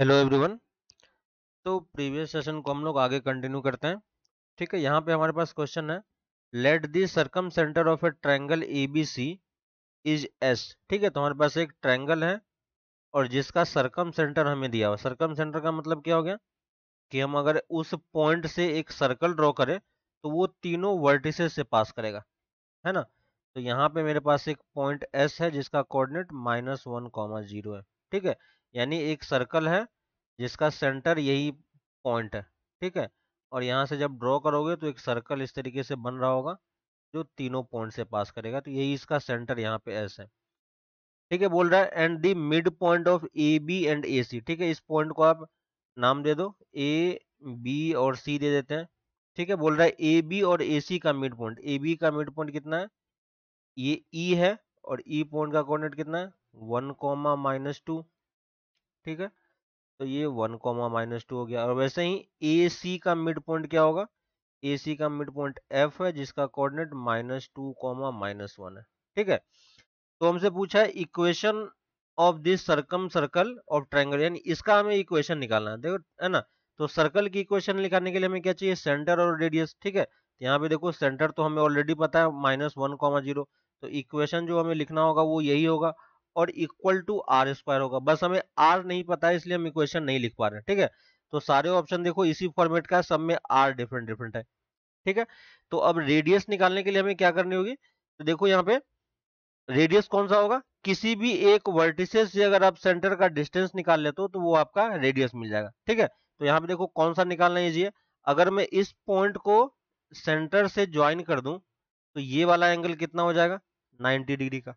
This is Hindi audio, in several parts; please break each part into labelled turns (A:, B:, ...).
A: हेलो एवरीवन तो प्रीवियस सेशन को हम लोग आगे कंटिन्यू करते हैं ठीक है यहाँ पे हमारे पास क्वेश्चन है let the circumcentre of a triangle A B C is S ठीक है तो हमारे पास एक ट्रैंगल है और जिसका सर्कम सेंटर हमें दिया हुआ सर्कम सेंटर का मतलब क्या हो गया कि हम अगर उस पॉइंट से एक सर्कल ड्रॉ करें तो वो तीनों वर्टिसेस से पास करेगा है ना तो यहाँ पे मेरे पास एक पॉइंट एस है जिसका coordinate minus one comma zero है ठीक है यानी एक सर्कल है जिसका सेंटर यही पॉइंट है ठीक है और यहाँ से जब ड्रॉ करोगे तो एक सर्कल इस तरीके से बन रहा होगा जो तीनों पॉइंट से पास करेगा तो यही इसका सेंटर यहाँ पे एस है ठीक है बोल रहा है and the midpoint of A B and A C ठीक है इस पॉइंट को आप नाम दे दो ए बी और सी दे देते हैं ठीक है बोल रहा है ए बी और ए सी का मिड पॉइंट ए बी का मिड पॉइंट कितना है ये ई e है और ई e पॉइंट का कोऑर्डिनेट कितना है वन कॉमा माइनस टू ठीक है तो ये वन कॉमा माइनस टू हो गया और वैसे ही ए सी का मिड पॉइंट क्या होगा ए सी का मिड पॉइंट एफ है जिसका coordinate minus two comma minus one है ठीक है तो हमसे पूछा है equation of this circumcircle of triangle यानी इसका हमें इक्वेशन निकालना है देखो है ना तो सर्कल की इक्वेशन निकालने के लिए हमें क्या चाहिए सेंटर और रेडियस ठीक है तो यहाँ पे देखो सेंटर तो हमें ऑलरेडी पता है माइनस वन कॉमा जीरो तो इक्वेशन जो हमें लिखना होगा वो यही होगा और इक्वल टू आर स्क्वायर होगा बस हमें आर नहीं पता है इसलिए हम इक्वेशन नहीं लिख पा रहे ठीक है तो सारे ऑप्शन देखो इसी फॉर्मेट का सब में आर डिफरेंट डिफरेंट है ठीक है तो अब रेडियस निकालने के लिए हमें क्या करनी होगी तो देखो यहाँ पे रेडियस कौन सा होगा किसी भी एक वर्टिसेस से अगर आप सेंटर का डिस्टेंस निकाल लेते हो तो वो आपका रेडियस मिल जाएगा ठीक है तो यहाँ पे देखो कौन सा निकालना है अगर मैं इस पॉइंट को सेंटर से ज्वाइन कर दूं तो ये वाला एंगल कितना हो जाएगा 90 डिग्री का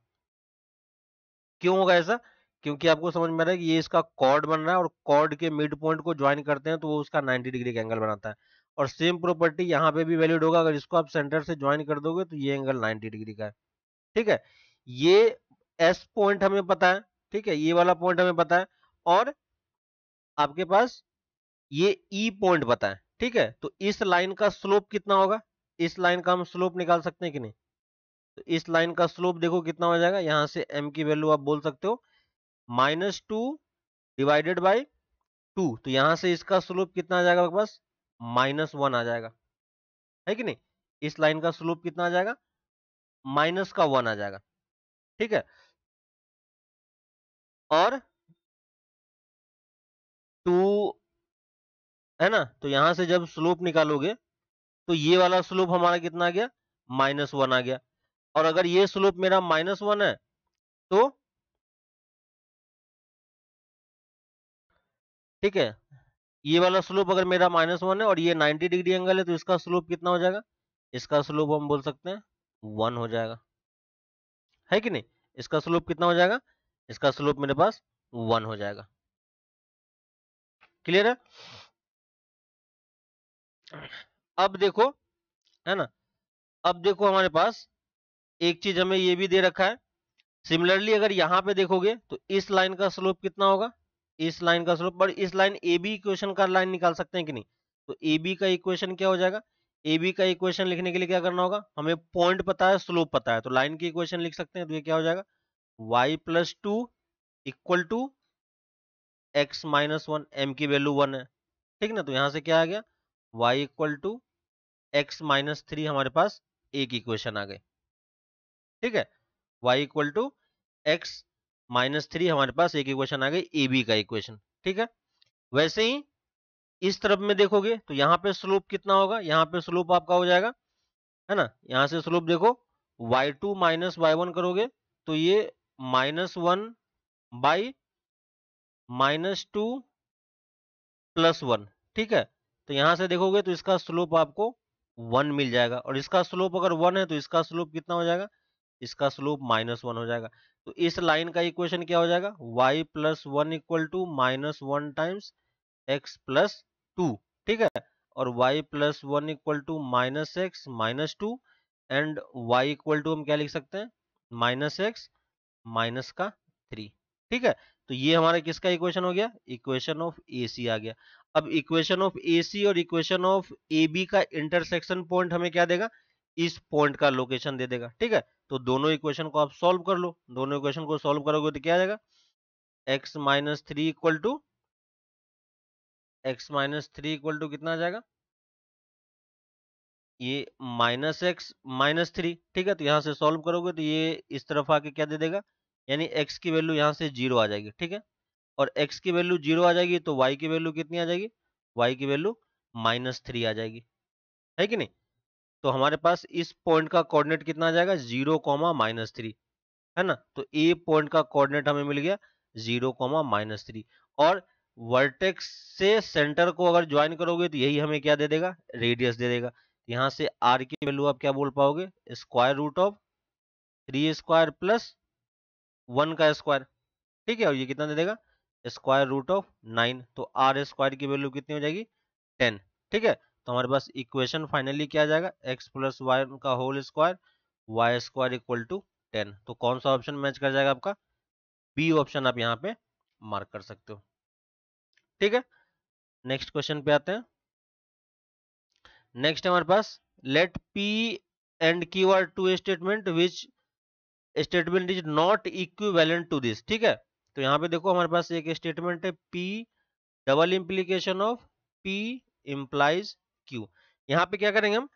A: क्यों होगा ऐसा क्योंकि आपको समझ में आ रहा है कि ये इसका कॉर्ड बन रहा है और कॉर्ड के मिड पॉइंट को ज्वाइन करते हैं तो वो उसका 90 डिग्री का एंगल बनाता है और सेम प्रॉपर्टी यहाँ पे भी वैलिड होगा अगर इसको आप सेंटर से ज्वाइन कर दोगे तो ये एंगल 90 डिग्री का है ठीक है ये एस पॉइंट हमें पता है ठीक है ये वाला पॉइंट हमें पता है और आपके पास ये ई e पॉइंट पता है ठीक है तो इस लाइन का स्लोप कितना होगा इस लाइन का हम स्लोप निकाल सकते हैं कि नहीं तो इस लाइन का स्लोप देखो कितना हो जाएगा यहां से एम की वैल्यू आप बोल सकते हो minus two divided by two तो यहां से इसका स्लोप कितना आ जाएगा बस माइनस वन आ जाएगा है कि नहीं इस लाइन का स्लोप कितना आ जाएगा माइनस का वन आ जाएगा ठीक है और टू है ना तो यहां से जब स्लोप निकालोगे तो ये वाला स्लोप हमारा कितना आ गया माइनस वन आ गया और अगर ये स्लोप मेरा माइनस वन है तो ठीक है ये वाला स्लोप अगर मेरा माइनस वन है और ये 90 डिग्री एंगल है तो इसका स्लोप कितना हो जाएगा इसका स्लोप हम बोल सकते हैं वन हो जाएगा है कि नहीं इसका स्लोप कितना हो जाएगा इसका स्लोप मेरे पास वन हो जाएगा क्लियर है अब देखो है ना अब देखो हमारे पास एक चीज हमें ये भी दे रखा है सिमिलरली अगर यहाँ पे देखोगे तो इस लाइन का स्लोप कितना होगा इस लाइन का स्लोप पर इस लाइन ए बी इक्वेशन का लाइन निकाल सकते हैं कि नहीं तो ए बी का इक्वेशन क्या हो जाएगा ए बी का इक्वेशन लिखने के लिए क्या करना होगा हमें पॉइंट पता है स्लोप पता है तो लाइन की इक्वेशन लिख सकते हैं तो ये क्या हो जाएगा y plus two equal to x minus one m की वैल्यू वन है ठीक ना तो यहाँ से क्या आ गया y equal to x minus three हमारे पास एक इक्वेशन आ गए ठीक है y equal to x minus three हमारे पास एक इक्वेशन आ गई ए बी का इक्वेशन ठीक है वैसे ही इस तरफ में देखोगे तो यहाँ पे स्लोप कितना होगा यहाँ पे स्लोप आपका हो जाएगा है ना यहाँ से स्लोप देखो y2 टू माइनस वाई करोगे तो ये minus one by minus two plus one ठीक है तो यहां से देखोगे तो इसका स्लोप आपको वन मिल जाएगा और इसका स्लोप अगर वन है तो इसका स्लोप कितना हो जाएगा इसका स्लोप माइनस वन हो जाएगा तो इस लाइन का इक्वेशन क्या हो जाएगा y plus one equal to minus one times x plus two ठीक है और y plus one equal to minus x minus two and y equal to हम क्या लिख सकते हैं माइनस एक्स माइनस का थ्री ठीक है तो ये हमारा किसका इक्वेशन हो गया इक्वेशन ऑफ ए सी आ गया अब इक्वेशन ऑफ ए सी और इक्वेशन ऑफ ए बी का इंटरसेक्शन पॉइंट हमें क्या देगा इस पॉइंट का लोकेशन दे देगा ठीक है तो दोनों इक्वेशन को आप सॉल्व कर लो दोनों इक्वेशन को सॉल्व करोगे तो क्या आ जाएगा x minus three equal to x minus three equal to कितना आ जाएगा ये माइनस एक्स माइनस थ्री ठीक है तो यहां से सॉल्व करोगे तो ये इस तरफ आके क्या दे देगा यानी एक्स की वैल्यू यहां से जीरो आ जाएगी ठीक है और एक्स की वैल्यू जीरो आ जाएगी तो वाई की वैल्यू कितनी आ जाएगी वाई की वैल्यू माइनस थ्री आ जाएगी है कि नहीं तो हमारे पास इस पॉइंट का कोऑर्डिनेट कितना आ जाएगा जीरो कॉमा माइनस थ्री है ना तो ए पॉइंट का कोऑर्डिनेट हमें मिल गया जीरो कॉमा माइनस थ्री और वर्टेक्स से सेंटर को अगर ज्वाइन करोगे तो यही हमें क्या दे देगा रेडियस दे देगा यहां से आर की वैल्यू आप क्या बोल पाओगे square root of three square plus one का स्क्वायर ठीक है और ये कितना दे देगा स्क्वायर रूट ऑफ नाइन तो आर स्क्वायर की वैल्यू कितनी हो जाएगी टेन ठीक है तो हमारे पास इक्वेशन फाइनली क्या जाएगा एक्स प्लस वाई का whole square y square equal to ten तो कौन सा ऑप्शन मैच कर जाएगा आपका बी ऑप्शन आप यहाँ पे मार्क कर सकते हो ठीक है नेक्स्ट क्वेश्चन पे आते हैं नेक्स्ट हमारे पास let P and Q are two statement which statement is not equivalent to this ठीक है तो यहाँ पे देखो हमारे पास एक स्टेटमेंट है P double implication of P implies Q यहां पे क्या करेंगे हम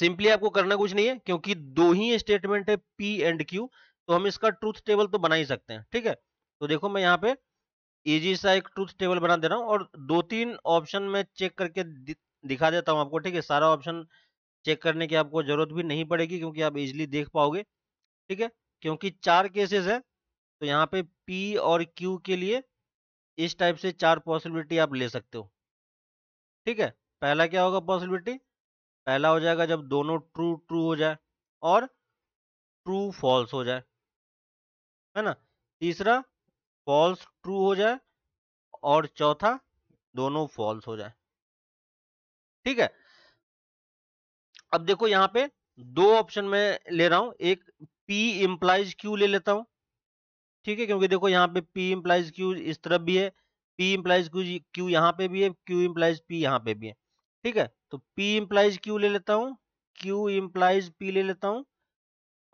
A: सिंपली आपको करना कुछ नहीं है क्योंकि दो ही स्टेटमेंट है पी एंड क्यू तो हम इसका ट्रूथ टेबल तो बना ही सकते हैं ठीक है तो देखो मैं यहाँ पे इजी सा एक ट्रूथ टेबल बना दे रहा हूँ और दो तीन ऑप्शन में चेक करके दिखा देता हूँ आपको ठीक है सारा ऑप्शन चेक करने की आपको जरूरत भी नहीं पड़ेगी क्योंकि आप इजिली देख पाओगे ठीक है क्योंकि चार केसेस है तो यहाँ पे पी और क्यू के लिए इस टाइप से चार पॉसिबिलिटी आप ले सकते हो ठीक है पहला क्या होगा पॉसिबिलिटी पहला हो जाएगा जब दोनों ट्रू ट्रू हो जाए और ट्रू फॉल्स हो जाए है ना तीसरा फॉल्स ट्रू हो जाए और चौथा दोनों फॉल्स हो जाए ठीक है अब देखो यहां पे दो ऑप्शन में ले रहा हूं एक पी इंप्लाइज क्यू ले लेता हूं ठीक है क्योंकि देखो यहां पे पी इंप्लाइज क्यू इस तरफ भी है पी इंप्लाइज क्यू क्यू पे भी है क्यू इंप्लाइज पी यहां पे भी है ठीक है तो P इम्प्लाइज Q ले लेता हूँ Q इम्प्लाइज P ले लेता हूँ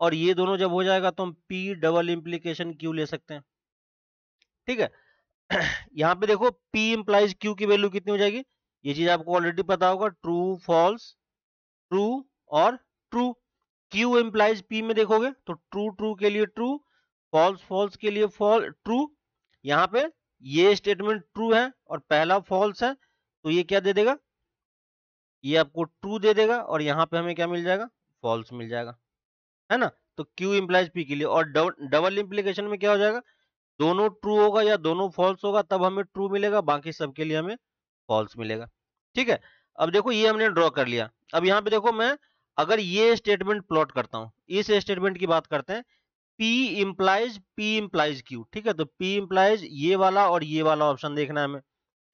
A: और ये दोनों जब हो जाएगा तो हम P डबल इम्प्लीकेशन Q ले सकते हैं ठीक है यहाँ पे देखो P इम्प्लाइज Q की वैल्यू कितनी हो जाएगी ये चीज आपको ऑलरेडी पता होगा ट्रू फॉल्स ट्रू और ट्रू Q इम्प्लाइज P में देखोगे तो ट्रू ट्रू के लिए ट्रू फॉल्स फॉल्स के लिए फॉल ट्रू यहाँ पे ये स्टेटमेंट ट्रू है और पहला फॉल्स है तो ये क्या दे देगा ये आपको ट्रू दे देगा और यहाँ पे हमें क्या मिल जाएगा फॉल्स मिल जाएगा है ना तो क्यू इम्प्लाइज पी के लिए और डबल इम्प्लीकेशन में क्या हो जाएगा दोनों ट्रू होगा या दोनों फॉल्स होगा तब हमें ट्रू मिलेगा बाकी सबके लिए हमें फॉल्स मिलेगा ठीक है अब देखो ये हमने ड्रॉ कर लिया अब यहाँ पे देखो मैं अगर ये स्टेटमेंट प्लॉट करता हूँ इस स्टेटमेंट की बात करते हैं P implies P implies Q ठीक है तो पी इम्प्लाइज ये वाला और ये वाला ऑप्शन देखना है हमें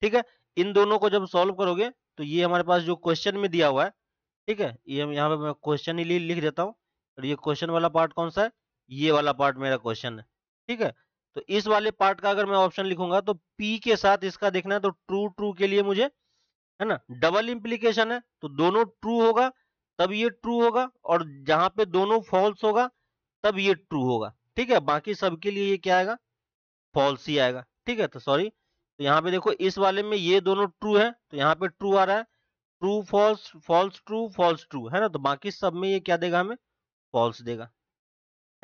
A: ठीक है इन दोनों को जब सॉल्व करोगे तो ये हमारे पास जो क्वेश्चन में दिया हुआ है ठीक है ये हम यहाँ पे मैं क्वेश्चन ही लिख देता हूँ और ये क्वेश्चन वाला पार्ट कौन सा है ये वाला पार्ट मेरा क्वेश्चन है ठीक है तो इस वाले पार्ट का अगर मैं ऑप्शन लिखूंगा तो पी के साथ इसका देखना है तो ट्रू ट्रू के लिए मुझे है ना डबल इम्प्लीकेशन है तो दोनों ट्रू होगा तब ये ट्रू होगा और जहां पे दोनों फॉल्स होगा तब ये ट्रू होगा ठीक है बाकी सबके लिए ये क्या आएगा फॉल्स ही आएगा ठीक है तो सॉरी तो यहाँ पे देखो इस वाले में ये दोनों ट्रू है तो यहाँ पे ट्रू आ रहा है true false false true false true है ना तो बाकी सब में ये क्या देगा हमें फॉल्स देगा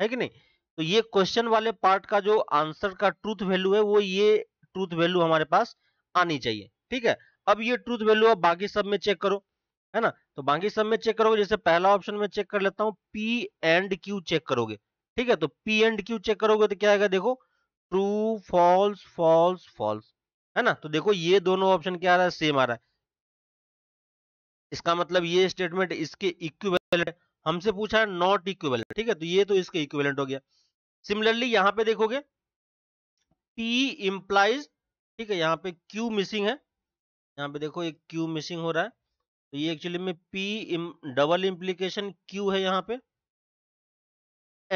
A: है कि नहीं तो ये क्वेश्चन वाले पार्ट का जो आंसर का ट्रूथ वैल्यू है वो ये ट्रूथ वैल्यू हमारे पास आनी चाहिए ठीक है अब ये ट्रूथ वैल्यू अब बाकी सब में चेक करो है ना तो बाकी सब में चेक करोगे जैसे पहला ऑप्शन में चेक कर लेता हूँ पी एंड क्यू चेक करोगे ठीक है तो पी एंड क्यू चेक करोगे तो क्या आएगा देखो ट्रू फॉल्स फॉल्स फॉल्स है ना तो देखो ये दोनों ऑप्शन क्या आ रहा है सेम आ रहा है इसका मतलब ये स्टेटमेंट इसके इक्विवेलेंट हमसे पूछा है नॉट इक्विवेलेंट ठीक है तो ये तो इसके इक्विवेलेंट हो गया सिमिलरली यहां पे देखोगे पी इंप्लाइज ठीक है यहाँ पे क्यू मिसिंग है यहाँ पे देखो एक क्यू मिसिंग हो रहा है तो ये एक्चुअली में पी इम, डबल इंप्लीकेशन क्यू है यहाँ पे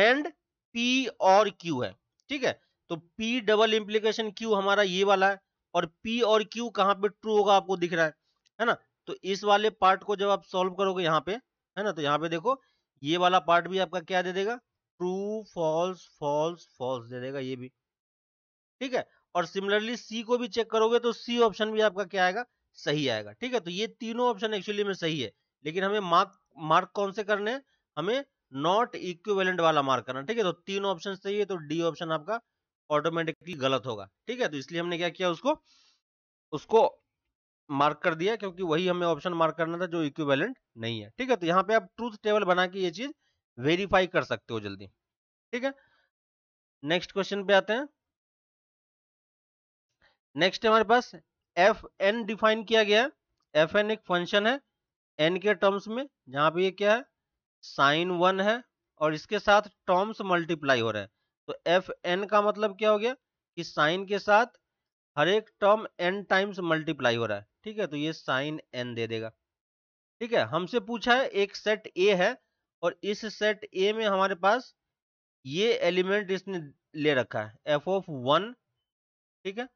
A: एंड पी और क्यू है ठीक है तो पी डबल इंप्लीकेशन क्यू हमारा ये वाला है और पी और क्यू कहाँ पे ट्रू होगा आपको दिख रहा है है ना तो इस वाले पार्ट को जब आप सॉल्व करोगे यहाँ पे है ना तो यहाँ पे देखो ये वाला पार्ट भी आपका क्या दे देगा ट्रू फॉल्स फॉल्स फॉल्स दे देगा ये भी ठीक है और सिमिलरली सी को भी चेक करोगे तो सी ऑप्शन भी आपका क्या आएगा सही आएगा ठीक है तो ये तीनों ऑप्शन एक्चुअली में सही है लेकिन हमें मार्क मार्क कौन से करने हैं हमें नॉट इक्विवेलेंट वाला मार्क करना ठीक है तो तीनों ऑप्शन सही है तो डी ऑप्शन आपका ऑटोमेटिकली गलत होगा ठीक है तो इसलिए हमने क्या किया उसको उसको मार्क कर दिया क्योंकि वही हमें ऑप्शन मार्क करना था जो इक्विवेलेंट नहीं है ठीक है तो यहाँ पे आप ट्रूथ टेबल बना के ये चीज वेरीफाई कर सकते हो जल्दी ठीक है नेक्स्ट क्वेश्चन पे आते हैं नेक्स्ट हमारे पास एफ एन डिफाइन किया गया है एफ एन एक फंक्शन है एन के टर्म्स में जहां पे ये क्या है साइन वन है और इसके साथ टर्म्स मल्टीप्लाई हो रहा है तो एफ एन का मतलब क्या हो गया कि साइन के साथ हर एक टर्म एन टाइम्स मल्टीप्लाई हो रहा है ठीक है तो ये साइन एन दे देगा ठीक है हमसे पूछा है एक सेट ए है और इस सेट ए में हमारे पास ये एलिमेंट इसने ले रखा है एफ ऑफ वन ठीक है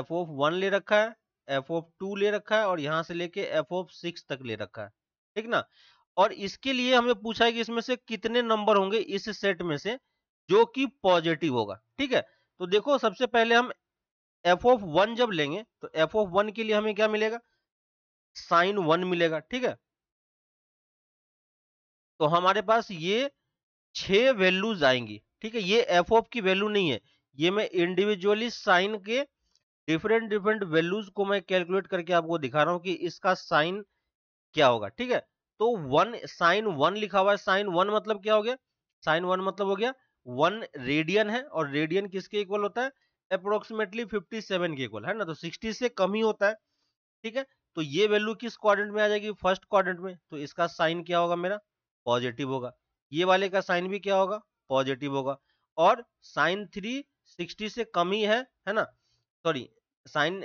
A: एफ ऑफ वन ले रखा है एफ ऑफ टू ले रखा है और यहां से लेके एफ ऑफ सिक्स तक ले रखा है ठीक ना और इसके लिए हमें पूछा है कि इसमें से कितने नंबर होंगे इस सेट में से जो कि पॉजिटिव होगा ठीक है तो देखो सबसे पहले हम एफ ऑफ वन जब लेंगे तो एफ ऑफ वन के लिए हमें क्या मिलेगा साइन वन मिलेगा ठीक है तो हमारे पास ये छह वैल्यूज आएंगी ठीक है ये एफ ऑफ की वैल्यू नहीं है ये मैं इंडिविजुअली साइन के डिफरेंट डिफरेंट वैल्यूज को मैं कैलकुलेट करके आपको दिखा रहा हूं कि इसका साइन क्या होगा ठीक है तो वन साइन वन लिखा हुआ है साइन वन मतलब क्या हो गया साइन वन मतलब हो गया वन रेडियन है और रेडियन किसके इक्वल होता है अप्रोक्सीमेटली 57 के इक्वल है ना तो 60 से कम ही होता है ठीक है तो ये वैल्यू किस क्वाड्रेंट में आ जाएगी फर्स्ट क्वाड्रेंट में तो इसका साइन क्या होगा मेरा पॉजिटिव होगा ये वाले का साइन भी क्या होगा पॉजिटिव होगा और साइन थ्री सिक्सटी से कम ही है है ना सॉरी साइन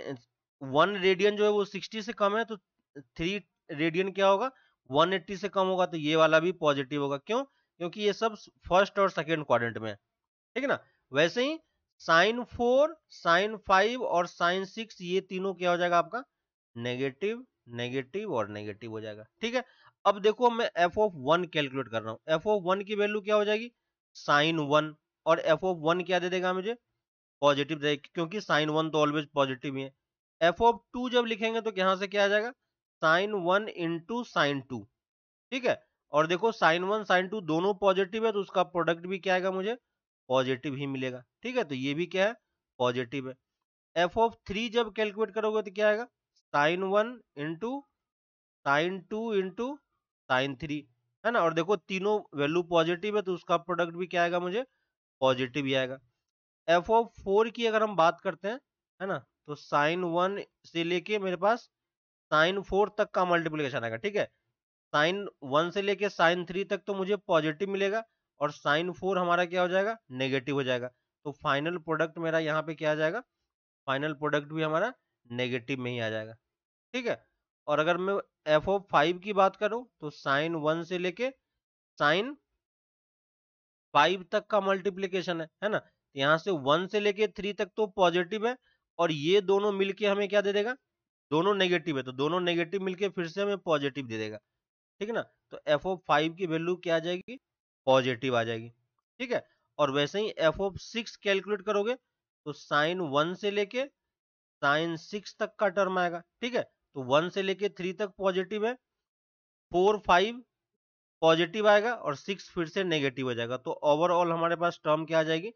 A: वन रेडियन जो है वो सिक्सटी से कम है तो थ्री रेडियन क्या होगा 180 से कम होगा तो ये वाला भी पॉजिटिव होगा क्यों क्योंकि ये सब फर्स्ट और सेकेंड क्वारंट में है ठीक है ना वैसे ही साइन फोर साइन फाइव और साइन सिक्स ये तीनों क्या हो जाएगा आपका नेगेटिव नेगेटिव और नेगेटिव हो जाएगा ठीक है अब देखो मैं एफ ऑफ वन कैलकुलेट कर रहा हूं एफ ऑफ वन की वैल्यू क्या हो जाएगी साइन वन और एफ ऑफ वन क्या दे देगा मुझे पॉजिटिव देगा क्योंकि साइन वन तो ऑलवेज पॉजिटिव ही है एफ ऑफ टू जब लिखेंगे तो यहां से क्या आ जाएगा sine one into sine two ठीक है और देखो साइन वन साइन टू दोनों पॉजिटिव है तो उसका प्रोडक्ट भी क्या आएगा मुझे पॉजिटिव ही मिलेगा ठीक है तो ये भी क्या है पॉजिटिव है एफ ऑफ थ्री जब कैलकुलेट करोगे तो क्या आएगा sine one into sine two into sine three है ना और देखो तीनों वैल्यू पॉजिटिव है तो उसका प्रोडक्ट भी क्या आएगा मुझे पॉजिटिव ही आएगा एफ ऑफ फोर की अगर हम बात करते हैं है ना तो साइन वन से लेके मेरे पास साइन फोर तक का मल्टीप्लीकेशन आएगा ठीक है साइन वन से लेके साइन थ्री तक तो मुझे पॉजिटिव मिलेगा और साइन फोर हमारा क्या हो जाएगा नेगेटिव हो जाएगा तो फाइनल प्रोडक्ट मेरा यहाँ पे क्या आ जाएगा फाइनल प्रोडक्ट भी हमारा नेगेटिव में ही आ जाएगा ठीक है और अगर मैं एफ ओ फाइव की बात करूँ तो साइन वन से लेके साइन फाइव तक का मल्टीप्लीकेशन है है ना तो यहाँ से वन से लेके थ्री तक तो पॉजिटिव है और ये दोनों मिलके हमें क्या दे देगा दोनों नेगेटिव है तो दोनों नेगेटिव मिलके फिर से हमें पॉजिटिव दे देगा ठीक है ना तो एफ ऑफ फाइव की वैल्यू क्या आ जाएगी पॉजिटिव आ जाएगी ठीक है और वैसे ही एफ ऑफ सिक्स कैलकुलेट करोगे तो साइन वन से लेके साइन सिक्स तक का टर्म आएगा ठीक है तो वन से लेके थ्री तक पॉजिटिव है फोर फाइव पॉजिटिव आएगा और सिक्स फिर से नेगेटिव आ जाएगा तो ओवरऑल हमारे पास टर्म क्या आ जाएगी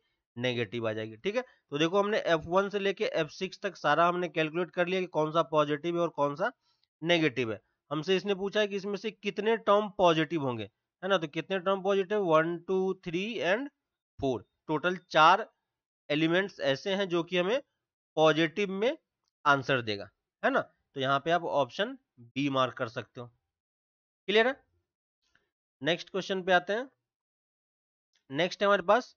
A: नेगेटिव आ जाएगी ठीक है तो देखो हमने F1 से लेके F6 तक सारा हमने कैलकुलेट कर लिया कि कौन सा पॉजिटिव है और कौन सा नेगेटिव है हमसे इसने पूछा है कि इसमें से कितने टर्म पॉजिटिव होंगे है ना तो कितने term positive one two three and four total चार एलिमेंट्स ऐसे हैं जो कि हमें पॉजिटिव में आंसर देगा है ना तो यहाँ पे आप ऑप्शन बी मार्क कर सकते हो क्लियर है नेक्स्ट क्वेश्चन पे आते हैं नेक्स्ट है हमारे पास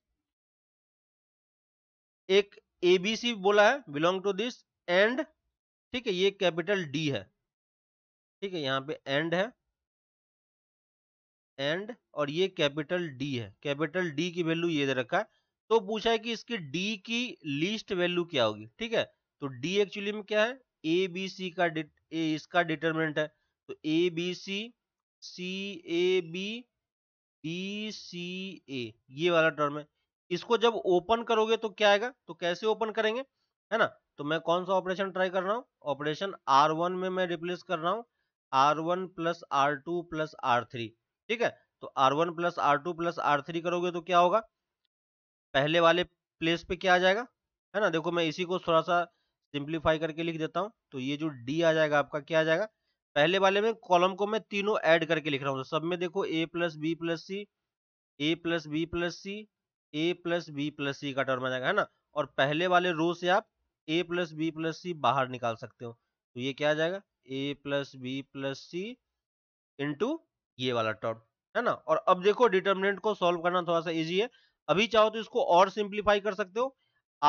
A: एक एबीसी बोला है बिलोंग टू दिस एंड ठीक है ये कैपिटल डी है ठीक है यहाँ पे एंड है एंड और ये कैपिटल डी है कैपिटल डी की वैल्यू ये दे रखा है तो पूछा है कि इसकी डी की लीस्ट वैल्यू क्या होगी ठीक है तो डी एक्चुअली में क्या है ए बी सी का ए, इसका डिटर्मिनेंट है तो A B C C A B B C A ये वाला टर्म है इसको जब ओपन करोगे तो क्या आएगा तो कैसे ओपन करेंगे है ना तो मैं कौन सा ऑपरेशन ट्राई कर रहा हूँ ऑपरेशन आर वन में मैं रिप्लेस कर रहा हूँ R one plus R two plus R three ठीक है तो R one plus R two plus R three करोगे तो क्या होगा पहले वाले प्लेस पे क्या आ जाएगा है ना देखो मैं इसी को थोड़ा सा सिंप्लीफाई करके लिख देता हूँ तो ये जो डी आ जाएगा आपका क्या आ जाएगा पहले वाले में कॉलम को मैं तीनों ऐड करके लिख रहा हूँ तो सब में देखो A plus B plus C A plus B plus C A plus B plus C का टर्म आ जाएगा है ना और पहले वाले रो से आप A plus B plus C बाहर निकाल सकते हो तो ये क्या आ जाएगा A plus B plus C into ये वाला टर्म है ना और अब देखो डिटर्मिनेंट को सॉल्व करना थोड़ा सा इजी है अभी चाहो तो इसको और सिंप्लीफाई कर सकते हो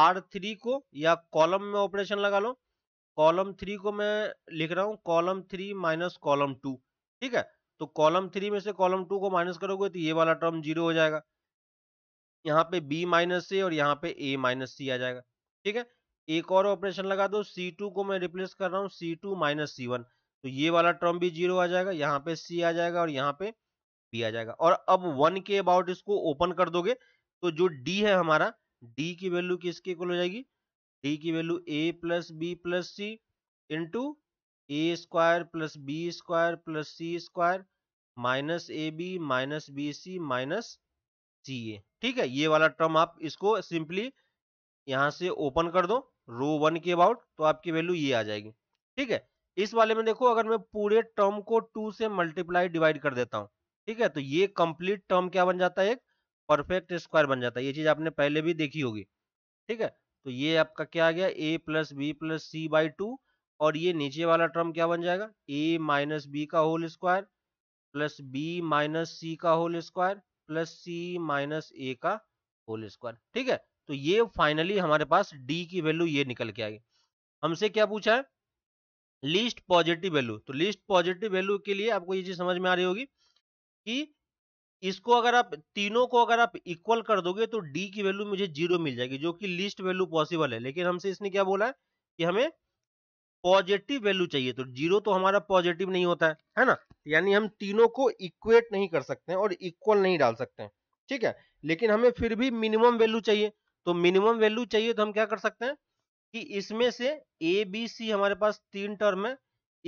A: आर थ्री को या कॉलम में ऑपरेशन लगा लो कॉलम थ्री को मैं लिख रहा हूँ column three minus column two ठीक है तो कॉलम थ्री में से कॉलम टू को माइनस करोगे तो ये वाला टर्म जीरो हो जाएगा यहाँ पे बी माइनस सी और यहाँ पे ए माइनस सी आ जाएगा ठीक है एक और ऑपरेशन लगा दो C2 को मैं रिप्लेस कर रहा हूँ C2 टू माइनस सी तो ये वाला टर्म भी जीरो आ जाएगा यहाँ पे C आ जाएगा और यहाँ पे B आ जाएगा और अब वन के अबाउट इसको ओपन कर दोगे तो जो D है हमारा D की वैल्यू किसके इक्वल हो जाएगी D की value A plus B plus C into A square plus B square plus C square minus A B minus B C minus C A ठीक है ये वाला टर्म आप इसको सिंपली यहां से ओपन कर दो रो वन के अबाउट तो आपकी वैल्यू ये आ जाएगी ठीक है इस वाले में देखो अगर मैं पूरे टर्म को टू से मल्टीप्लाई डिवाइड कर देता हूँ ठीक है तो ये कंप्लीट टर्म क्या बन जाता है एक परफेक्ट स्क्वायर बन जाता है ये चीज आपने पहले भी देखी होगी ठीक है तो ये आपका क्या आ गया A plus B plus C by two और ये नीचे वाला टर्म क्या बन जाएगा ए माइनस बी का whole square plus B minus C का whole square plus C minus A का होल स्क्वायर ठीक है तो ये फाइनली हमारे पास डी की वैल्यू ये निकल के आएगी हमसे क्या पूछा है लीस्ट पॉजिटिव वैल्यू तो लीस्ट पॉजिटिव वैल्यू के लिए आपको ये चीज समझ में आ रही होगी कि इसको अगर आप तीनों को अगर आप इक्वल कर दोगे तो डी की वैल्यू मुझे जीरो मिल जाएगी जो कि लीस्ट वैल्यू पॉसिबल है लेकिन हमसे इसने क्या बोला है कि हमें पॉजिटिव वैल्यू चाहिए तो जीरो तो हमारा पॉजिटिव नहीं होता है है ना यानी हम तीनों को इक्वेट नहीं कर सकते हैं और इक्वल नहीं डाल सकते हैं ठीक है लेकिन हमें फिर भी मिनिमम वैल्यू चाहिए तो मिनिमम वैल्यू चाहिए तो हम क्या कर सकते हैं कि इसमें से ए बी सी हमारे पास तीन टर्म है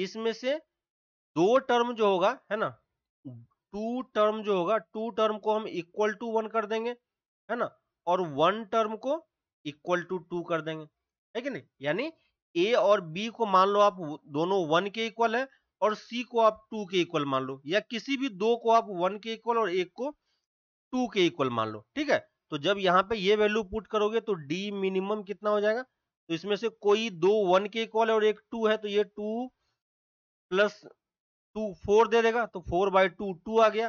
A: इसमें से दो टर्म जो होगा है ना टू टर्म जो होगा टू टर्म को हम इक्वल टू वन कर देंगे है ना और वन टर्म को इक्वल टू टू कर देंगे है कि नहीं यानी ए और बी को मान लो आप दोनों वन के इक्वल है और सी को आप टू के इक्वल मान लो या किसी भी दो को आप वन के इक्वल और एक को टू के इक्वल मान लो ठीक है तो जब यहाँ पे ये वैल्यू पुट करोगे तो डी मिनिमम कितना हो जाएगा तो इसमें से कोई दो वन के इक्वल है और एक टू है तो ये टू प्लस टू फोर दे देगा तो फोर बाई टू टू आ गया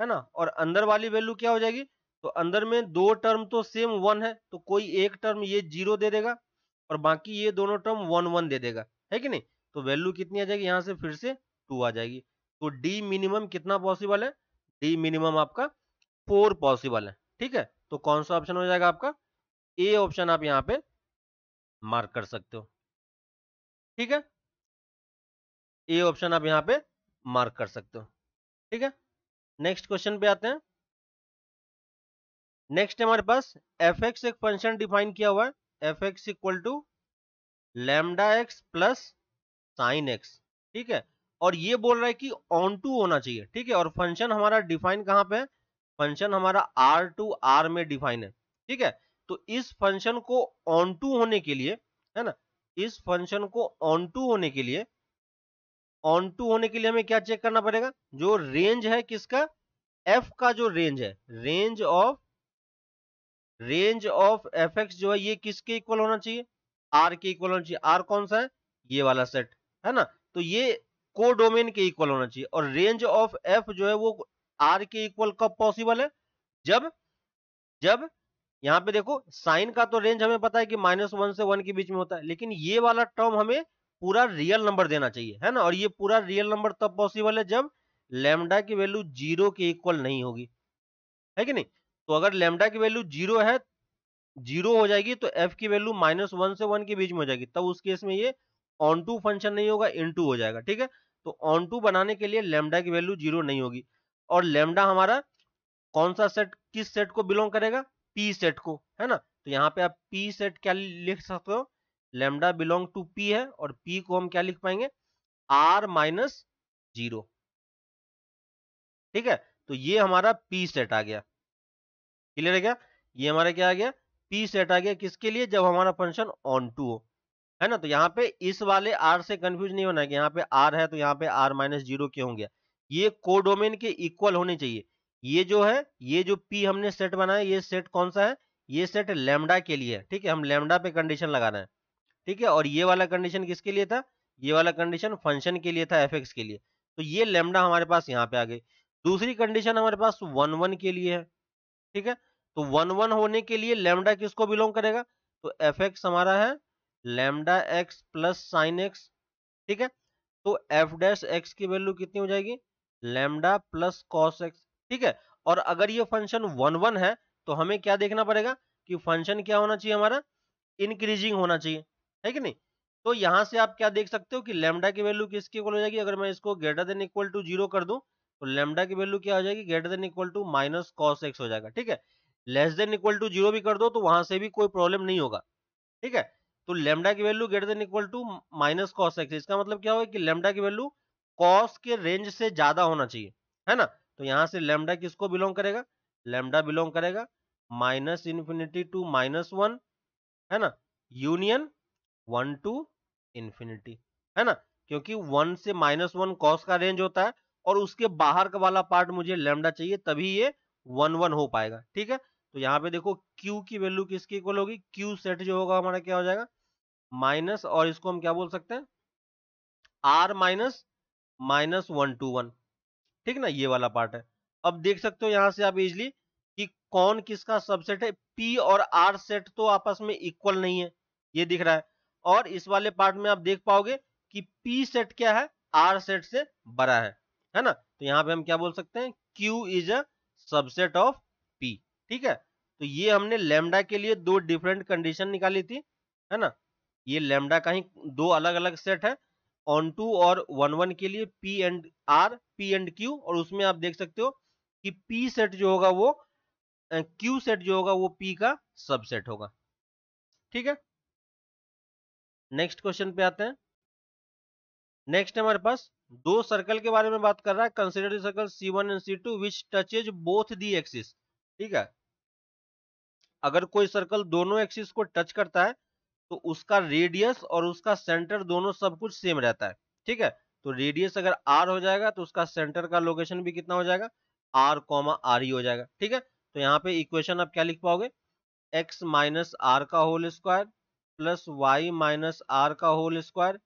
A: है ना और अंदर वाली वैल्यू क्या हो जाएगी तो अंदर में दो टर्म तो सेम वन है तो कोई एक टर्म ये जीरो दे देगा और बाकी ये दोनों टर्म वन वन दे देगा है कि नहीं तो वैल्यू कितनी आ जाएगी यहाँ से फिर से टू आ जाएगी तो डी मिनिमम कितना पॉसिबल है डी मिनिमम आपका फोर पॉसिबल है ठीक है तो कौन सा ऑप्शन हो जाएगा आपका ए ऑप्शन आप यहां पे मार्क कर सकते हो ठीक है ए ऑप्शन आप यहां पे मार्क कर सकते हो ठीक है नेक्स्ट क्वेश्चन पे आते हैं नेक्स्ट हमारे पास एफ एक्स एक फंक्शन डिफाइन किया हुआ है F x equal to lambda X plus sine X ठीक है और ये बोल रहा है कि ऑन टू होना चाहिए ठीक है और फंक्शन हमारा डिफाइन कहां पे है फंक्शन हमारा आर टू आर में डिफाइन है ठीक है तो इस फंक्शन को ऑन टू होने के लिए है ना इस फंक्शन को ऑन टू होने के लिए ऑन टू होने के लिए हमें क्या चेक करना पड़ेगा जो रेंज है किसका एफ का जो रेंज है range of range of F X जो है ये किसके इक्वल होना चाहिए आर के इक्वल होना चाहिए आर कौन सा है ये वाला सेट है ना तो ये को डोमेन के इक्वल होना चाहिए और रेंज ऑफ एफ जो है वो आर के इक्वल कब पॉसिबल है जब जब यहाँ पे देखो साइन का तो रेंज हमें पता है कि माइनस वन से वन के बीच में होता है लेकिन ये वाला टर्म हमें पूरा रियल नंबर देना चाहिए है ना और ये पूरा रियल नंबर तब पॉसिबल है जब लेमडा की वैल्यू जीरो के इक्वल नहीं होगी है कि नहीं तो अगर लेमडा की वैल्यू जीरो है जीरो हो जाएगी तो एफ की वैल्यू माइनस वन से वन के बीच में हो जाएगी तब उस केस में ये ऑन टू फंक्शन नहीं होगा इन टू हो जाएगा ठीक है तो ऑन टू बनाने के लिए लेमडा की वैल्यू जीरो नहीं होगी और लेमडा हमारा कौन सा सेट किस सेट को बिलोंग करेगा पी सेट को है ना तो यहाँ पे आप पी सेट क्या लिख सकते हो लेमडा बिलोंग टू पी है और पी को हम क्या लिख पाएंगे आर माइनस जीरो ठीक है तो ये हमारा पी सेट आ गया क्लियर है क्या ये हमारा क्या आ गया पी सेट आ गया किसके लिए जब हमारा फंक्शन ऑन टू हो है ना तो यहाँ पे इस वाले आर से कंफ्यूज नहीं होना है कि यहाँ पे आर है तो यहाँ पे आर माइनस जीरो क्यों हो गया ये कोडोमेन के इक्वल होने चाहिए ये जो है ये जो पी हमने सेट बनाया ये सेट कौन सा है ये सेट लेमडा के लिए ठीक है हम लेमडा पे कंडीशन लगा रहे हैं ठीक है और ये वाला कंडीशन किसके लिए था ये वाला कंडीशन फंक्शन के लिए था एफ के लिए तो ये लेमडा हमारे पास यहाँ पे आ गई दूसरी कंडीशन हमारे पास वन वन के लिए है ठीक है तो वन वन होने के लिए लेमडा किसको बिलोंग करेगा तो एफ एक्स हमारा है lambda X plus sine X ठीक है तो एफ डैश एक्स की वैल्यू कितनी हो जाएगी लेमडा प्लस कॉस एक्स ठीक है और अगर ये फंक्शन वन वन है तो हमें क्या देखना पड़ेगा कि फंक्शन क्या होना चाहिए हमारा इंक्रीजिंग होना चाहिए है कि नहीं तो यहां से आप क्या देख सकते हो कि लेमडा की वैल्यू किसके इक्वल हो जाएगी अगर मैं इसको greater than equal to zero कर दूं तो लेमडा की वैल्यू क्या हो जाएगी greater than equal to minus cos X हो जाएगा ठीक है less than equal to zero भी कर दो तो वहां से भी कोई प्रॉब्लम नहीं होगा ठीक है तो लेमडा की value greater than equal to minus cos X इसका मतलब क्या होगा कि लेमडा की वैल्यू कॉस के रेंज से ज्यादा होना चाहिए है ना तो यहां से लेमडा किसको बिलोंग करेगा लेमडा बिलोंग करेगा minus infinity to minus one है ना यूनियन वन टू इन्फिनिटी है ना क्योंकि वन से माइनस वन कॉस का रेंज होता है और उसके बाहर का वाला पार्ट मुझे लेमडा चाहिए तभी ये वन वन हो पाएगा ठीक है तो यहाँ पे देखो Q की वैल्यू किसकी इक्वल होगी Q सेट जो होगा हमारा क्या हो जाएगा माइनस और इसको हम क्या बोल सकते हैं R minus minus one to one ठीक ना ये वाला पार्ट है अब देख सकते हो यहां से आप इजली कि कौन किसका सबसेट है पी और आर सेट तो आपस में इक्वल नहीं है ये दिख रहा है और इस वाले पार्ट में आप देख पाओगे कि पी सेट क्या है आर सेट से बड़ा है है ना तो यहाँ पे हम क्या बोल सकते हैं Q is a subset of P ठीक है तो ये हमने लेमडा के लिए दो डिफरेंट कंडीशन निकाली थी है ना ये लेमडा का ही दो अलग अलग सेट है ऑन टू और वन वन के लिए P and R P and Q और उसमें आप देख सकते हो कि पी सेट जो होगा वो क्यू सेट जो होगा वो पी का सबसेट होगा ठीक है नेक्स्ट क्वेश्चन पे आते हैं नेक्स्ट हमारे पास दो सर्कल के बारे में बात कर रहा है consider circle C one and C two which touches both the axis ठीक है अगर कोई सर्कल दोनों एक्सिस को टच करता है तो उसका रेडियस और उसका सेंटर दोनों सब कुछ सेम रहता है ठीक है तो रेडियस अगर आर हो जाएगा तो उसका सेंटर का लोकेशन भी कितना हो जाएगा आर कॉमा आर ही हो जाएगा ठीक है तो यहाँ पे इक्वेशन आप क्या लिख पाओगे एक्स माइनस आर का whole square plus Y minus R का whole square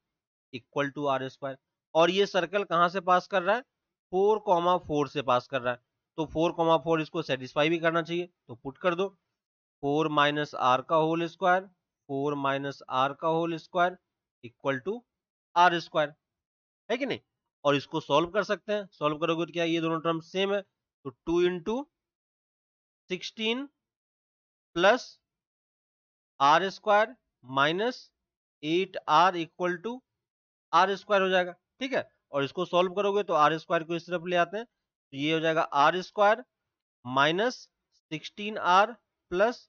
A: equal to R square और ये सर्कल कहाँ से पास कर रहा है फोर कॉमा फोर से पास कर रहा है तो फोर कॉमा फोर इसको सेटिस्फाई भी करना चाहिए तो पुट कर दो फोर माइनस आर का whole square four minus R का whole square equal to R square है कि नहीं और इसको सॉल्व कर सकते हैं सॉल्व करोगे तो क्या ये दोनों टर्म सेम है तो two into sixteen plus R square minus eight R equal to R square हो जाएगा ठीक है और इसको सॉल्व करोगे तो आर स्क्वायर को इस तरफ ले आते हैं तो ये हो जाएगा R square minus sixteen R plus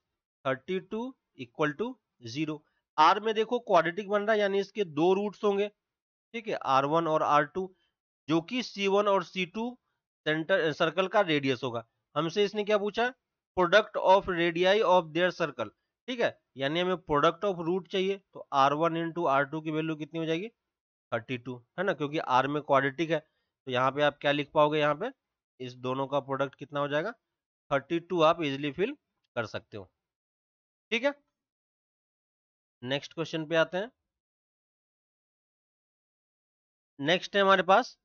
A: thirty two equal to zero R में देखो क्वाड्रेटिक बन रहा है यानी इसके दो रूट्स होंगे ठीक है आर वन और आर टू जो कि सी वन और सी टू सेंटर सर्कल का रेडियस होगा हमसे इसने क्या पूछा product of radii of their circle ठीक है यानी हमें प्रोडक्ट ऑफ रूट चाहिए तो R one into R two की वैल्यू कितनी हो जाएगी थर्टी टू है ना क्योंकि आर में क्वाड्रेटिक है तो यहाँ पे आप क्या लिख पाओगे यहाँ पे इस दोनों का प्रोडक्ट कितना हो जाएगा थर्टी टू आप इजिली फिल कर सकते हो ठीक है नेक्स्ट क्वेश्चन पे आते हैं नेक्स्ट है हमारे पास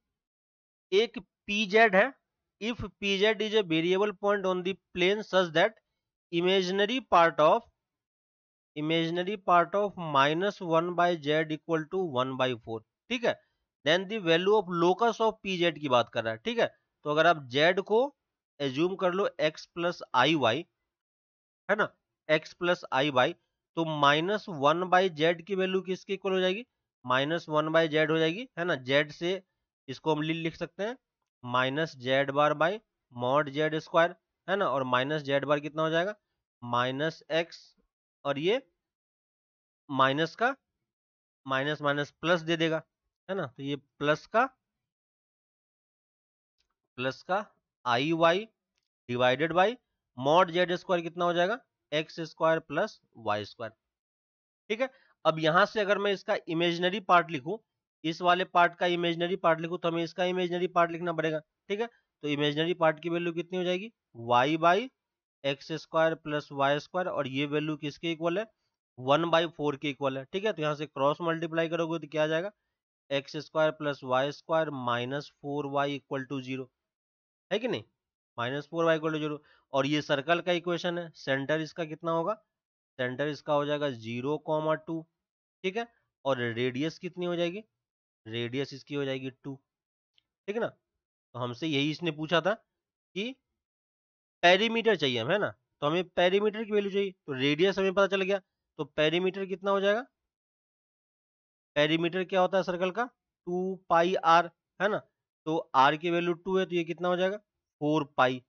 A: एक पीजेड है if P Z is a variable point on the plane such that imaginary part of imaginary part of minus one by Z equal to one by four ठीक है then the value of locus of P Z की बात कर रहा है ठीक है तो अगर आप जेड को एज्यूम कर लो एक्स प्लस आई वाई है ना एक्स प्लस आई वाई तो माइनस वन बाई जेड की वैल्यू किसके इक्वल हो जाएगी माइनस वन बाई जेड हो जाएगी है ना जेड से इसको हम लिख सकते हैं minus Z bar by mod Z square है ना और माइनस जेड बार कितना हो जाएगा माइनस एक्स और ये माइनस का माइनस माइनस प्लस दे देगा है ना तो ये प्लस का प्लस का I Y divided by mod Z square कितना हो जाएगा X square plus Y square ठीक है अब यहां से अगर मैं इसका इमेजिनरी पार्ट लिखूं इस वाले पार्ट का इमेजिनरी पार्ट लिखूं तो हमें इसका इमेजिनरी पार्ट लिखना पड़ेगा ठीक है तो इमेजिनरी पार्ट की वैल्यू कितनी हो जाएगी Y by X square plus Y square और ये वैल्यू किसके इक्वल है वन बाई फोर के इक्वल है ठीक है तो यहाँ से क्रॉस मल्टीप्लाई करोगे तो क्या आ जाएगा X square plus Y square minus four Y equal to zero है कि नहीं minus four Y equal to zero और ये सर्कल का इक्वेशन है सेंटर इसका कितना होगा सेंटर इसका हो जाएगा जीरो कॉमा टू ठीक है और रेडियस कितनी हो जाएगी रेडियस इसकी हो जाएगी टू ठीक है ना तो हमसे यही इसने पूछा था कि पेरीमीटर चाहिए हमें ना तो हमें पेरीमीटर की वैल्यू चाहिए तो रेडियस हमें पता चल गया तो पेरीमीटर कितना हो जाएगा पेरीमीटर क्या होता है सर्कल का टू पाई आर है ना तो आर की वैल्यू टू है तो ये कितना हो जाएगा फोर पाई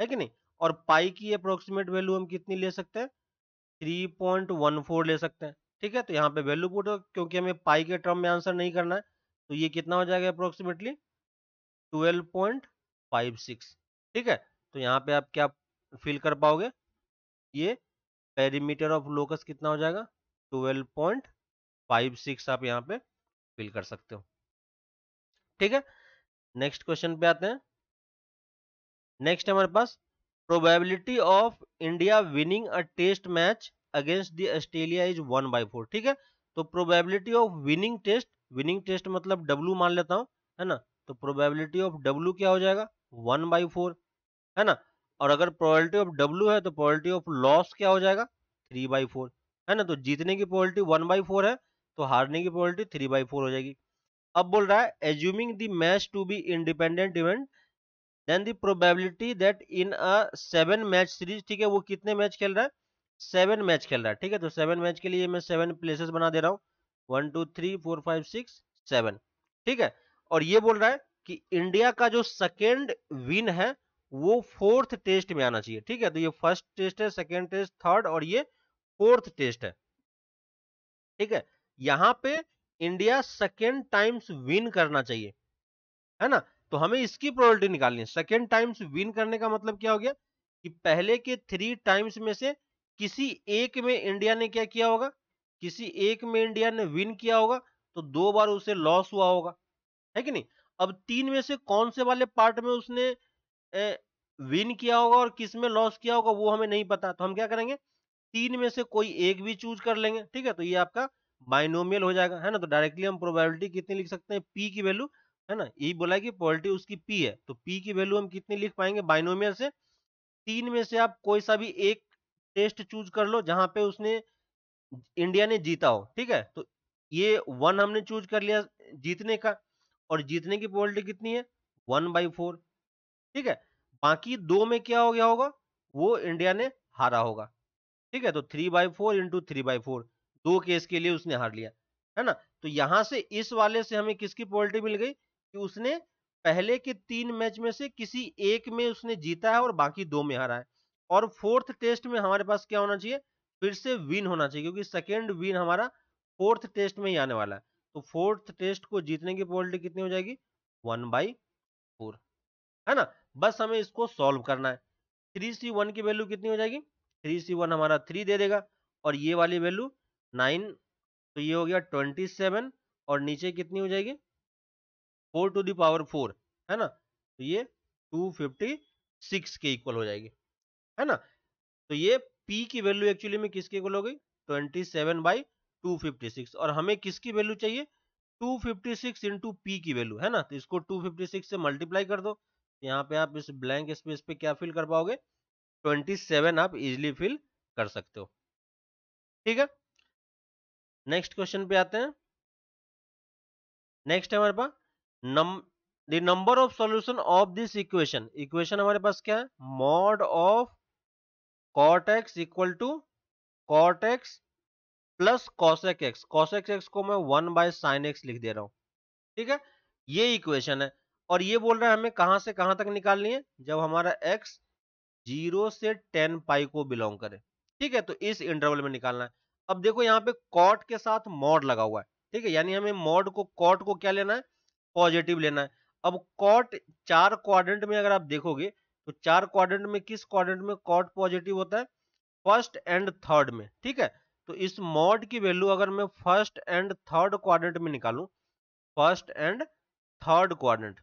A: है कि नहीं और पाई की अप्रोक्सीमेट वैल्यू हम कितनी ले सकते हैं थ्री पॉइंट वन फोर ले सकते हैं ठीक है तो यहाँ पे वैल्यू पुट क्योंकि हमें पाई के टर्म में आंसर नहीं करना है तो ये कितना हो जाएगा approximately twelve point five six ठीक है तो यहाँ पे आप क्या फिल कर पाओगे ये पेरीमीटर ऑफ लोकस कितना हो जाएगा ट्वेल्व पॉइंट फाइव सिक्स आप यहाँ पे फिल कर सकते हो ठीक है नेक्स्ट क्वेश्चन पे आते हैं नेक्स्ट हमारे पास probability of India winning a test match against the Australia is one by four ठीक है तो probability of winning test winning test मतलब डब्लू मान लेता हूं है ना तो प्रोबेबिलिटी ऑफ डब्लू क्या हो जाएगा वन बाई फोर है ना और अगर प्रोबेबिलिटी ऑफ डब्लू है तो प्रोबेबिलिटी ऑफ लॉस क्या हो जाएगा थ्री बाई फोर है ना तो जीतने की प्रोबेबिलिटी वन बाई फोर है तो हारने की प्रोबेबिलिटी थ्री बाई फोर हो जाएगी अब बोल रहा है assuming the match to be independent event then the probability that in a seven match series ठीक है वो कितने मैच खेल रहा है सेवन मैच खेल रहा है ठीक है तो सेवन मैच के लिए मैं सेवन प्लेसेस बना दे रहा हूँ one two three four five six seven ठीक है और ये बोल रहा है कि इंडिया का जो सेकेंड विन है वो फोर्थ टेस्ट में आना चाहिए ठीक है तो ये फर्स्ट टेस्ट है सेकेंड टेस्ट थर्ड और ये फोर्थ टेस्ट है ठीक है यहां पे इंडिया सेकेंड टाइम्स विन करना चाहिए है ना तो हमें इसकी प्रोबेबिलिटी निकालनी है सेकेंड टाइम्स विन करने का मतलब क्या हो गया कि पहले के थ्री टाइम्स में से किसी एक में इंडिया ने क्या किया होगा किसी एक में इंडिया ने विन किया होगा तो दो बार उसे लॉस हुआ होगा है कि नहीं अब तीन में से कौन से वाले पार्ट में उसने ए, विन किया होगा और किस में लॉस किया होगा वो हमें नहीं पता तो हम क्या करेंगे तीन में से कोई एक भी चूज कर लेंगे ठीक है तो ये आपका बाइनोमियल हो जाएगा है ना तो डायरेक्टली हम प्रोबेबिलिटी कितनी लिख सकते हैं पी की वैल्यू है ना यही बोला है कि पॉलिटी उसकी पी है तो पी की वैल्यू हम कितनी लिख पाएंगे बाइनोमियल से तीन में से आप कोई सा भी एक टेस्ट चूज कर लो जहां पे उसने इंडिया ने जीता हो ठीक है तो ये वन हमने चूज कर लिया जीतने का और जीतने की पोलिटी कितनी है वन बाई फोर ठीक है बाकी दो में क्या हो गया होगा वो इंडिया ने हारा होगा ठीक है तो three by four into three by four दो केस के लिए उसने हार लिया है ना तो यहां से इस वाले से हमें किसकी पोलिटी मिल गई कि उसने पहले के तीन मैच में से किसी एक में उसने जीता है और बाकी दो में हारा है और फोर्थ टेस्ट में हमारे पास क्या होना चाहिए फिर से विन होना चाहिए क्योंकि सेकेंड विन हमारा फोर्थ टेस्ट में ही आने वाला है तो फोर्थ टेस्ट को जीतने की पॉलिटी कितनी हो जाएगी वन बाई फोर है ना बस हमें इसको सॉल्व करना है थ्री सी वन की वैल्यू कितनी हो जाएगी थ्री सी वन हमारा थ्री दे देगा और ये वाली वैल्यू नाइन तो ये हो गया ट्वेंटी सेवन और नीचे कितनी हो जाएगी फोर टू दावर फोर है ना तो ये टू फिफ्टी सिक्स के इक्वल हो जाएगी है ना तो ये P की वैल्यू एक्चुअली में किसके इक्वल हो गई twenty seven by two fifty six और हमें किसकी वैल्यू चाहिए two fifty six into P की वैल्यू है ना तो इसको टू फिफ्टी सिक्स से मल्टीप्लाई कर दो तो यहाँ पे आप इस ब्लैंक स्पेस पे क्या फिल कर पाओगे ट्वेंटी सेवन आप इजिली फिल कर सकते हो ठीक है नेक्स्ट क्वेश्चन पे आते हैं नेक्स्ट है हमारे पास number of solution of this equation equation हमारे पास क्या है mod of cot X equal to cot X plus cosec X cosec X को मैं वन बाय साइन एक्स लिख दे रहा हूं ठीक है ये इक्वेशन है और ये बोल रहा है हमें कहां से कहां तक निकालनी है जब हमारा एक्स जीरो से टेन पाई को बिलोंग करे ठीक है तो इस इंटरवल में निकालना है अब देखो यहाँ पे कॉट के साथ मॉड लगा हुआ है ठीक है यानी हमें मॉड को कॉट को क्या लेना है पॉजिटिव लेना है अब कॉट चार क्वाड्रेंट में अगर आप देखोगे तो चार क्वाड्रेंट में किस क्वाड्रेंट में कॉट पॉजिटिव होता है फर्स्ट एंड थर्ड में ठीक है तो इस मॉड की वैल्यू अगर मैं फर्स्ट एंड थर्ड क्वाड्रेंट में निकालू फर्स्ट एंड थर्ड क्वाड्रेंट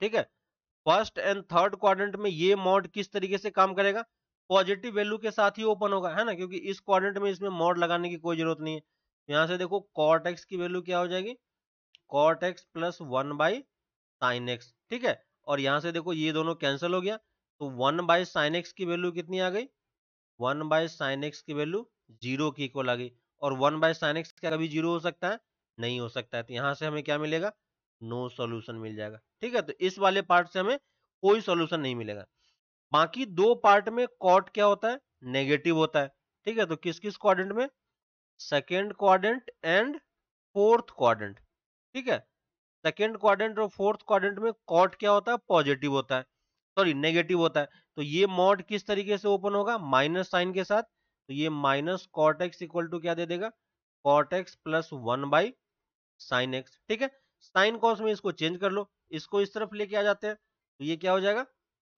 A: ठीक है फर्स्ट एंड थर्ड क्वाड्रेंट में ये मॉड किस तरीके से काम करेगा पॉजिटिव वैल्यू के साथ ही ओपन होगा है ना क्योंकि इस क्वाड्रेंट में इसमें मॉड लगाने की कोई जरूरत नहीं है यहां से देखो कॉट एक्स की वैल्यू क्या हो जाएगी cot X plus one by sine X ठीक है और यहां से देखो ये दोनों कैंसिल हो गया तो वन बाय साइन एक्स की वैल्यू कितनी आ गई वन बाय साइन एक्स की वैल्यू जीरो की इक्वल आ गई और वन बाय साइन एक्स क्या कभी जीरो हो सकता है नहीं हो सकता है तो यहां से हमें क्या मिलेगा नो no सॉल्यूशन मिल जाएगा ठीक है तो इस वाले पार्ट से हमें कोई सॉल्यूशन नहीं मिलेगा बाकी दो पार्ट में कॉट क्या होता है नेगेटिव होता है ठीक है तो किस किस क्वाड्रेंट में second quadrant and fourth quadrant ठीक है सेकेंड क्वाड्रेंट और फोर्थ क्वाड्रेंट में कॉट क्या होता है पॉजिटिव होता है सॉरी नेगेटिव होता है तो ये मॉड किस तरीके से ओपन होगा माइनस साइन के साथ तो ये minus cot X equal to क्या दे देगा cot X plus one by sine X ठीक है साइन कॉस में इसको चेंज कर लो इसको इस तरफ लेके आ जाते हैं तो ये क्या हो जाएगा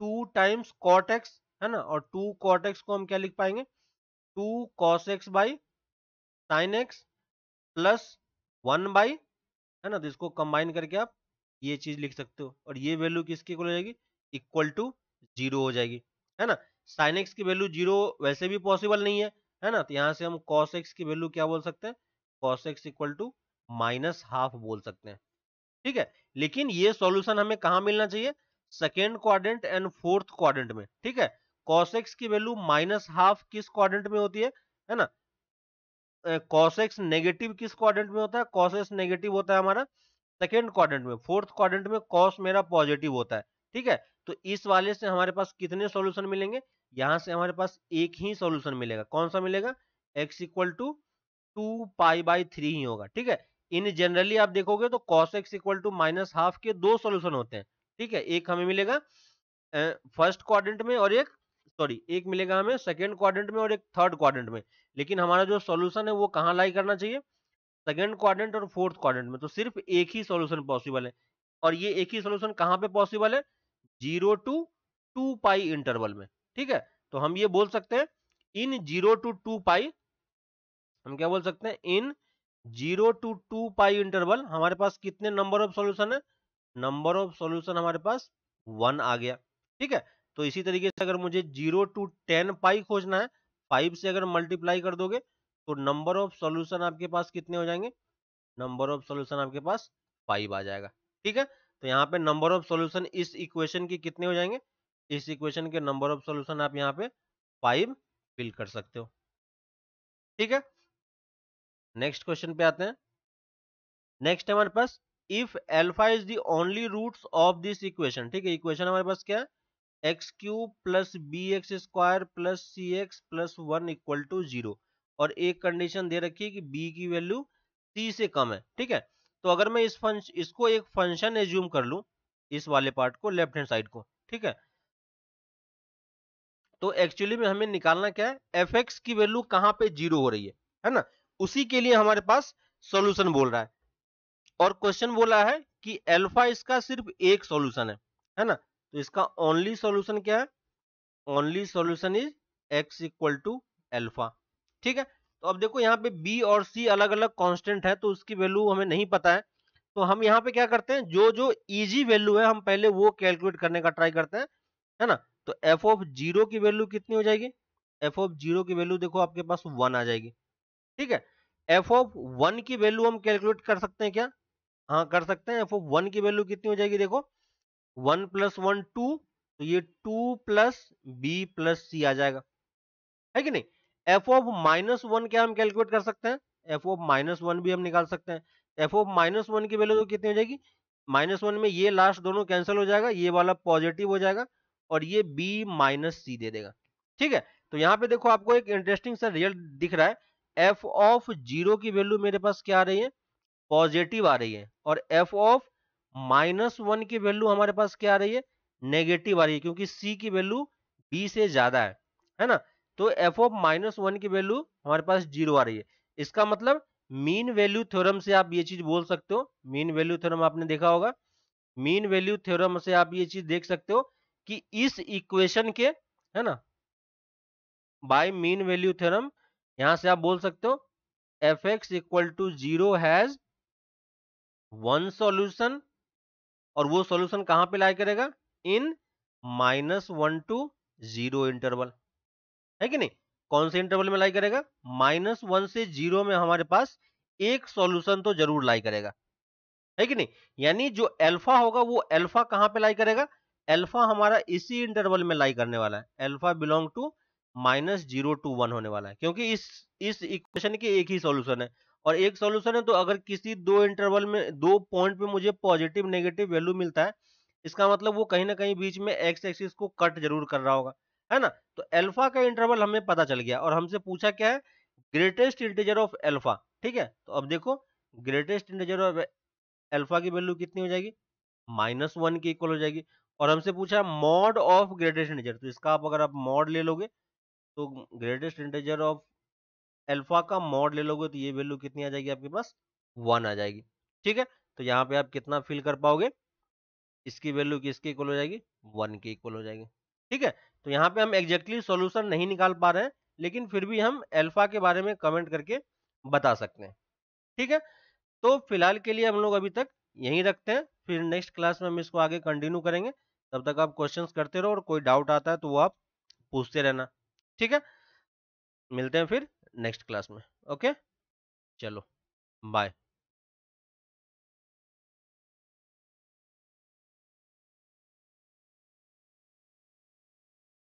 A: टू टाइम्स कॉट एक्स है ना और टू कॉट एक्स को हम क्या लिख पाएंगे two cos X by sine X plus one by है ना तो इसको कंबाइन करके आप ये चीज लिख सकते हो और ये वैल्यू किसके को हो जाएगी इक्वल टू जीरो हो जाएगी है ना साइन एक्स की वैल्यू जीरो वैसे भी पॉसिबल नहीं है है ना तो यहाँ से हम कॉस एक्स की वैल्यू क्या बोल सकते हैं cos X equal to minus half बोल सकते हैं ठीक है लेकिन ये सॉल्यूशन हमें कहा मिलना चाहिए second quadrant and fourth quadrant में ठीक है कॉस एक्स की वैल्यू माइनस हाफ किस क्वाड्रेंट में होती है है ना कॉस नेगेटिव किस क्वाड्रेंट में होता है कॉस नेगेटिव होता है हमारा सेकेंड क्वाड्रेंट में फोर्थ क्वाड्रेंट में कॉस मेरा पॉजिटिव होता है ठीक है तो इस वाले से हमारे पास कितने सॉल्यूशन मिलेंगे यहां से हमारे पास एक ही सॉल्यूशन मिलेगा कौन सा मिलेगा X equal to two pi by three ही होगा ठीक है इन जनरली आप देखोगे तो cos X equal to minus half के दो सोल्यूशन होते हैं ठीक है एक हमें मिलेगा फर्स्ट क्वाड्रेंट में और एक सॉरी एक मिलेगा हमें सेकेंड क्वाड्रेंट में और एक थर्ड क्वाड्रेंट में लेकिन हमारा जो सॉल्यूशन है वो कहाँ लाई करना चाहिए सेकेंड क्वाड्रेंट और फोर्थ क्वाड्रेंट में तो सिर्फ एक ही सॉल्यूशन पॉसिबल है और ये एक ही सॉल्यूशन कहाँ पे पॉसिबल है zero to two pi interval में ठीक है तो हम ये बोल सकते हैं in zero to two pi हम क्या बोल सकते हैं in zero to two pi interval हमारे पास कितने नंबर ऑफ सॉल्यूशन है नंबर ऑफ सॉल्यूशन हमारे पास वन आ गया ठीक है तो इसी तरीके से अगर मुझे जीरो टू टेन पाई खोजना है फाइव से अगर मल्टीप्लाई कर दोगे तो नंबर ऑफ सॉल्यूशन आपके पास कितने हो जाएंगे नंबर ऑफ सॉल्यूशन आपके पास फाइव आ जाएगा ठीक है तो यहाँ पे नंबर ऑफ सॉल्यूशन इस इक्वेशन के कितने हो जाएंगे इस इक्वेशन के नंबर ऑफ सॉल्यूशन आप यहाँ पे फाइव फिल कर सकते हो ठीक है नेक्स्ट क्वेश्चन पे आते हैं नेक्स्ट हमारे पास if alpha is the only roots of this equation ठीक है इक्वेशन हमारे पास क्या है x cube plus b x square plus c x plus one equal to zero और एक कंडीशन दे रखी है कि बी की वैल्यू सी से कम है ठीक है तो अगर मैं इस फंक्शन इसको एक फंक्शन एज्यूम कर लूं इस वाले पार्ट को लेफ्ट हैंड साइड को ठीक है तो एक्चुअली में हमें निकालना क्या है एफ एक्स की वैल्यू कहां पे जीरो हो रही है है ना उसी के लिए हमारे पास सोल्यूशन बोल रहा है और क्वेश्चन बोला है कि एल्फा इसका सिर्फ एक सोल्यूशन है है ना तो इसका ओनली सॉल्यूशन क्या है only solution is x equal to alpha ठीक है तो अब देखो यहाँ पे बी और सी अलग अलग कांस्टेंट है तो उसकी वैल्यू हमें नहीं पता है तो हम यहाँ पे क्या करते हैं जो जो इजी वैल्यू है हम पहले वो कैलकुलेट करने का ट्राई करते हैं है ना तो एफ ऑफ जीरो की वैल्यू कितनी हो जाएगी एफ ऑफ जीरो की वैल्यू देखो आपके पास वन आ जाएगी ठीक है एफ ऑफ वन की वैल्यू हम कैलकुलेट कर सकते हैं क्या हाँ कर सकते हैं एफ ऑफ वन की वैल्यू कितनी हो जाएगी देखो वन प्लस वन टू तो ये two plus B plus c आ जाएगा है कि नहीं एफ ऑफ माइनस वन क्या हम कैलकुलेट कर सकते हैं एफ ऑफ माइनस वन भी हम निकाल सकते हैं एफ ऑफ माइनस वन की वैल्यू तो कितनी हो जाएगी माइनस वन में ये लास्ट दोनों कैंसिल हो जाएगा ये वाला पॉजिटिव हो जाएगा और ये बी माइनस सी दे देगा ठीक है तो यहाँ पे देखो आपको एक इंटरेस्टिंग सा रिजल्ट दिख रहा है एफ ऑफ जीरो की वैल्यू मेरे पास क्या आ रही है पॉजिटिव आ रही है और एफ ऑफ माइनस वन की वैल्यू हमारे पास क्या आ रही है नेगेटिव आ रही है क्योंकि सी की वैल्यू बी से ज्यादा है है ना तो एफ ऑफ माइनस वन की वैल्यू हमारे पास जीरो आ रही है इसका मतलब मीन वैल्यू थ्योरम से आप ये चीज बोल सकते हो मीन वैल्यू थ्योरम आपने देखा होगा मीन वैल्यू थ्योरम से आप ये चीज देख सकते हो कि इस इक्वेशन के है ना बाय मीन वैल्यू थ्योरम यहां से आप बोल सकते हो f x equal to zero has one solution और वो सॉल्यूशन कहां पे लाई करेगा in minus one to zero interval है कि नहीं कौन से इंटरवल में लाई करेगा माइनस वन से जीरो में हमारे पास एक सॉल्यूशन तो जरूर लाई करेगा है कि नहीं यानी जो अल्फा होगा वो अल्फा कहां पे लाई करेगा अल्फा हमारा इसी इंटरवल में लाई करने वाला है alpha belong to minus zero to one होने वाला है क्योंकि इस इस इक्वेशन के एक ही सॉल्यूशन है और एक सॉल्यूशन है तो अगर किसी दो इंटरवल में दो पॉइंट पे मुझे पॉजिटिव नेगेटिव वैल्यू मिलता है इसका मतलब वो कहीं ना कहीं बीच में एक्स एक्सिस को कट जरूर कर रहा होगा है ना तो एल्फा का इंटरवल हमें पता चल गया और हमसे पूछा क्या है ग्रेटेस्ट इंटीजर ऑफ एल्फा ठीक है तो अब देखो ग्रेटेस्ट इंटीजर ऑफ एल्फा की वैल्यू कितनी हो जाएगी माइनस वन की इक्वल हो जाएगी और हमसे पूछा मॉड ऑफ ग्रेटेस्ट इंटीजर तो इसका आप अगर आप मॉड ले लोगे तो ग्रेटेस्ट इंटीजर ऑफ अल्फा का मॉड ले लोगे तो ये वैल्यू कितनी आ जाएगी आपके पास वन आ जाएगी ठीक है तो यहाँ पे आप कितना फिल कर पाओगे इसकी वैल्यू किसके इक्वल हो जाएगी वन के इक्वल हो जाएगी ठीक है तो यहाँ पे हम एग्जैक्टली सोल्यूशन नहीं निकाल पा रहे हैं लेकिन फिर भी हम एल्फा के बारे में कमेंट करके बता सकते हैं ठीक है तो फिलहाल के लिए हम लोग अभी तक यहीं रखते हैं फिर नेक्स्ट क्लास में हम इसको आगे कंटिन्यू करेंगे तब तक आप क्वेश्चंस करते रहो और कोई डाउट आता है तो वो आप पूछते रहना ठीक है मिलते हैं फिर नेक्स्ट क्लास में ओके चलो बाय